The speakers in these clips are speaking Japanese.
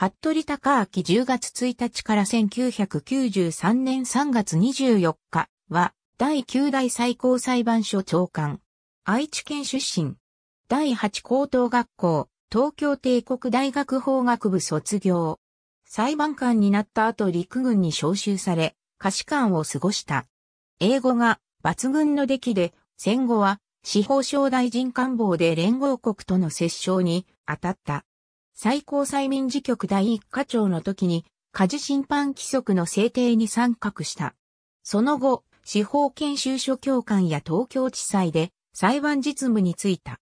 服部隆明10月1日から1993年3月24日は、第9代最高裁判所長官。愛知県出身。第8高等学校、東京帝国大学法学部卒業。裁判官になった後陸軍に召集され、下士官を過ごした。英語が抜群の出来で、戦後は司法省大臣官房で連合国との折衝に当たった。最高裁民事局第一課長の時に、家事審判規則の制定に参画した。その後、司法研修所教官や東京地裁で裁判実務に就いた。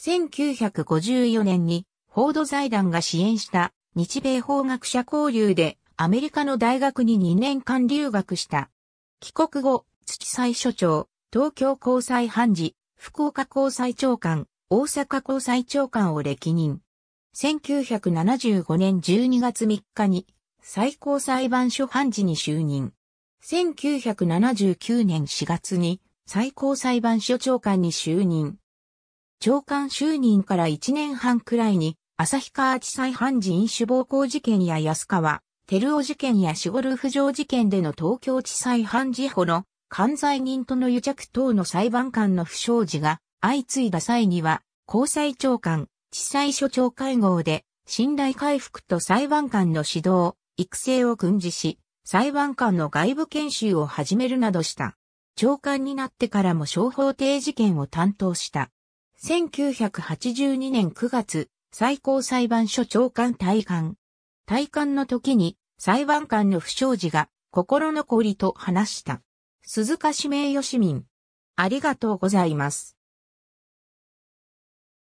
1954年に、報道財団が支援した日米法学者交流でアメリカの大学に2年間留学した。帰国後、土裁所長、東京高裁判事、福岡高裁長官、大阪高裁長官を歴任。1975年12月3日に最高裁判所判事に就任。1979年4月に最高裁判所長官に就任。長官就任から1年半くらいに、旭川地裁判事飲酒暴行事件や安川、照夫事件や死後ルフ上事件での東京地裁判事補の犯罪人との癒着等の裁判官の不祥事が相次いだ際には、高裁長官、地裁所長会合で、信頼回復と裁判官の指導、育成を訓示し、裁判官の外部研修を始めるなどした。長官になってからも小法廷事件を担当した。1982年9月、最高裁判所長官退官。退官の時に、裁判官の不祥事が、心残りと話した。鈴鹿市名誉市民。ありがとうございます。